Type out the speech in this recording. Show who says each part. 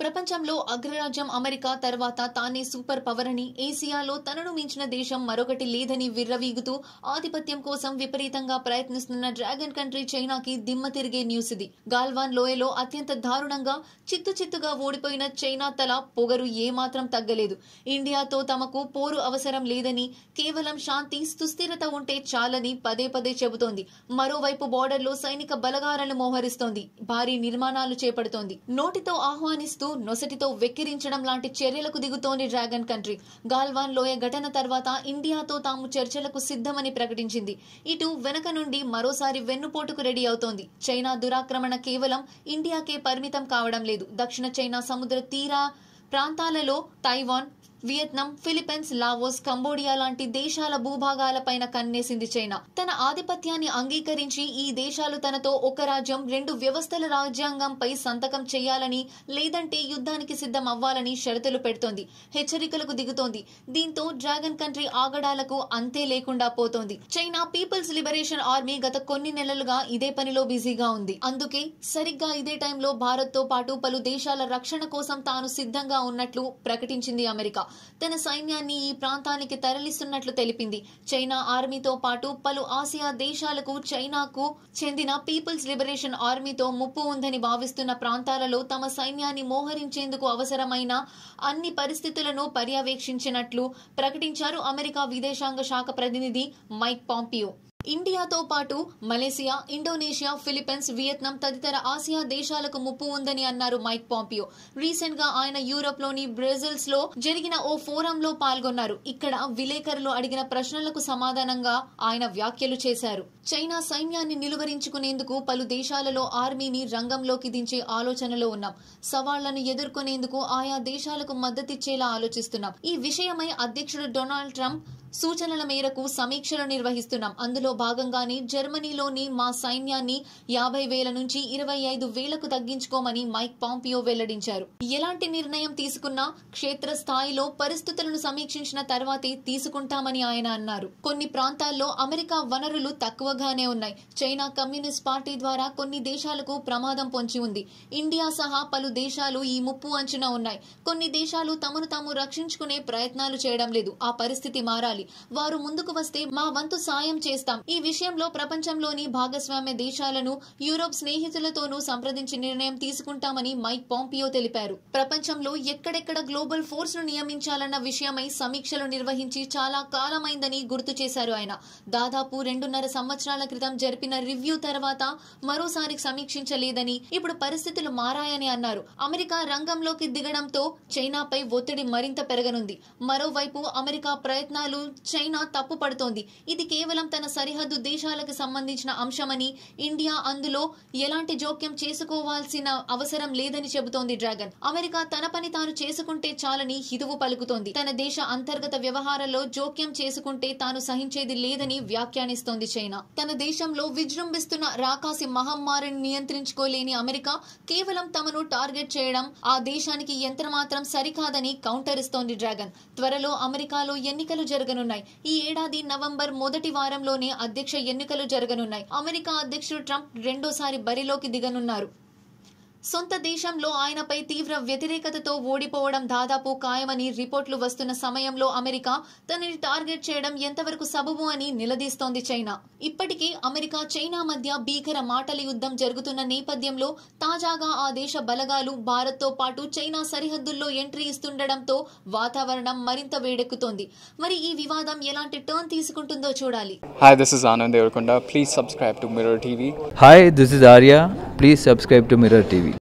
Speaker 1: ప్రపంచంలో అగ్రరాజ్యం అమెరికా తర్వాత తానే సూపర్ పవర్ అని ఏసియాలో తనను మించిన దేశం మరొకటి లేదని విర్రవీగుతూ ఆధిపత్యం కోసం విపరీతంగా ప్రయత్నిస్తున్న డ్రాగన్ కంట్రీ చైనాకి దిమ్మ తిరిగే న్యూస్ ఇది గాల్వాన్ లోయలో అత్యంత దారుణంగా చిత్తు చిత్తుగా ఓడిపోయిన చైనా తల పొగరు ఏమాత్రం తగ్గలేదు ఇండియాతో తమకు పోరు అవసరం లేదని కేవలం శాంతి సుస్థిరత ఉంటే చాలని పదే పదే చెబుతోంది మరోవైపు లో సైనిక బలగాలను మోహరిస్తోంది భారీ నిర్మాణాలు చేపడుతోంది నోటితో ఆహ్వానిస్తూ విసిగిస్తూ నొసటితో వెక్కిరించడం లాంటి చర్యలకు దిగుతోంది డ్రాగన్ కంట్రీ గాల్వాన్ లోయ ఘటన తర్వాత ఇండియాతో తాము చర్చలకు సిద్ధమని ప్రకటించింది ఇటు వెనక నుండి మరోసారి వెన్నుపోటుకు రెడీ అవుతోంది చైనా దురాక్రమణ కేవలం ఇండియాకే పరిమితం కావడం లేదు దక్షిణ చైనా సముద్ర తీరా ప్రాంతాలలో Taiwan Vietnam Philippines Laos Cambodia లాంటి దేశాల భూభాగాలపైన కన్నేసింది చైనా తన ఆధిపత్యాన్ని అంగీకరించి ఈ దేశాలు తనతో ఒక రాజ్యం రెండు వ్యవస్థల రాజ్యాంగంపై సంతకం చేయాలని లేదంటే యుద్ధానికి సిద్ధం అవ్వాలని షరతులు పెడుతోంది హెచ్చరికలకు దిగుతోంది దీంతో డ్రాగన్ కంట్రీ ఆగడాలకు అంతే లేకుండా పోతోంది చైనా పీపుల్స్ లిబరేషన్ ఆర్మీ గత కొన్ని నెలలుగా ఇదే పనిలో బిజీగా ఉంది అందుకే సరిగ్గా ఇదే టైంలో భారత్తో పాటు పలు దేశాల రక్షణ కోసం తాను సిద్ధంగా ఉన్నట్లు ప్రకటించింది అమెరికా తన సైన్యాన్ని ఈ ప్రాంతానికి తరలిస్తున్నట్లు తెలిపింది చైనా ఆర్మీతో పాటు పలు ఆసియా దేశాలకు చైనాకు చెందిన పీపుల్స్ లిబరేషన్ ఆర్మీతో ముప్పు ఉందని భావిస్తున్న ప్రాంతాలలో తమ సైన్యాన్ని మోహరించేందుకు అవసరమైన అన్ని పరిస్థితులను పర్యవేక్షించినట్లు ప్రకటించారు అమెరికా విదేశాంగ శాఖ ప్రతినిధి మైక్ పాంపియో ఇండియాతో పాటు మలేసియా ఇండోనేషియా ఫిలిప్పీన్స్ వియత్నాం తదితర ఆసియా దేశాలకు ముప్పు ఉందని అన్నారు మైక్ పాంపియో రీసెంట్ గా ఆయన యూరోప్ లోని బ్రెజిల్స్ లో జరిగిన ఓ ఫోరం లో పాల్గొన్నారు ఇక్కడ విలేకరులు అడిగిన ప్రశ్నలకు సమాధానంగా ఆయన వ్యాఖ్యలు చేశారు చైనా సైన్యాన్ని నిలువరించుకునేందుకు పలు దేశాలలో ఆర్మీని రంగంలోకి దించే ఆలోచనలో ఉన్నాం సవాళ్లను ఎదుర్కొనేందుకు ఆయా దేశాలకు మద్దతిచ్చేలా ఆలోచిస్తున్నాం ఈ విషయమై అధ్యక్షుడు డొనాల్డ్ ట్రంప్ సూచనల మేరకు సమీక్షలు నిర్వహిస్తున్నాం అందులో భాగంగానే జర్మనీలోని మా సైన్యాన్ని యాభై వేల నుంచి ఇరవై ఐదు వేలకు తగ్గించుకోమని మైక్ పాంపియో వెల్లడించారు ఎలాంటి నిర్ణయం తీసుకున్నా క్షేత్ర స్థాయిలో పరిస్థితులను సమీక్షించిన తర్వాతే తీసుకుంటామని ఆయన అన్నారు కొన్ని ప్రాంతాల్లో అమెరికా వనరులు తక్కువగానే ఉన్నాయి చైనా కమ్యూనిస్ట్ పార్టీ ద్వారా కొన్ని దేశాలకు ప్రమాదం పొంచి ఉంది ఇండియా సహా పలు దేశాలు ఈ ముప్పు అంచున ఉన్నాయి కొన్ని దేశాలు తమను తాము రక్షించుకునే ప్రయత్నాలు చేయడం లేదు ఆ పరిస్థితి మారాలి వారు ముందుకు వస్తే మా వంతు సాయం చేస్తాం ఈ విషయంలో ప్రపంచంలోని భాగస్వామ్య దేశాలను యూరోప్ స్నేహితులతోనూ సంప్రదించి నిర్ణయం తీసుకుంటామని మైక్ పాంపియో తెలిపారు ప్రపంచంలో ఎక్కడెక్కడ గ్లోబల్ ఫోర్స్ ను నియమించాలన్న విషయమై సమీక్షలు నిర్వహించి చాలా కాలమైందని గుర్తు చేశారు ఆయన దాదాపు రెండున్నర సంవత్సరాల క్రితం జరిపిన రివ్యూ తర్వాత మరోసారి సమీక్షించలేదని ఇప్పుడు పరిస్థితులు మారాయని అన్నారు అమెరికా రంగంలోకి దిగడంతో చైనాపై ఒత్తిడి మరింత పెరగనుంది మరోవైపు అమెరికా ప్రయత్నాలు చైనా తప్పుపడుతోంది ఇది కేవలం తన సరిహద్దు దేశాలకు సంబంధించిన అంశమని ఇండియా అందులో ఎలాంటి జోక్యం చేసుకోవాల్సిన అవసరం లేదని చెబుతోంది డ్రాగన్ అమెరికా తన పని తాను చేసుకుంటే చాలని హిదువు పలుకుతోంది తన దేశ అంతర్గత వ్యవహారాల్లో జోక్యం చేసుకుంటే తాను సహించేది లేదని వ్యాఖ్యానిస్తోంది చైనా తన దేశంలో విజృంభిస్తున్న రాకాసి మహమ్మారిని నియంత్రించుకోలేని అమెరికా కేవలం తమను టార్గెట్ చేయడం ఆ దేశానికి ఎంతమాత్రం సరికాదని కౌంటర్ ఇస్తోంది డ్రాగన్ త్వరలో అమెరికాలో ఎన్నికలు జరగను జరగనున్నాయి ఈ ఏడాది నవంబర్ మొదటి వారంలోనే అధ్యక్ష ఎన్నికలు జరగనున్నాయి అమెరికా అధ్యక్షుడు ట్రంప్ రెండోసారి బరిలోకి దిగనున్నారు సొంత దేశంలో ఆయనపై తీవ్ర వ్యతిరేకతతో ఓడిపోవడం దాదాపు ఖాయమని రిపోర్ట్లు వస్తున్న సమయంలో అమెరికా తనని టార్గెట్ చేయడం ఎంతవరకు సబబు అని నిలదీస్తోంది చైనా ఇప్పటికే అమెరికా చైనా మధ్య భీకర మాటల యుద్ధం జరుగుతున్న నేపథ్యంలో తాజాగా ఆ దేశ బలగాలు భారత్తో పాటు చైనా సరిహద్దుల్లో ఎంట్రీ ఇస్తుండటంతో వాతావరణం మరింత వేడెక్కుతోంది మరి ఈ వివాదం ఎలాంటి టర్న్ తీసుకుంటుందో చూడాలి hi please subscribe to Mirror TV hi this is Arya please subscribe to Mirror TV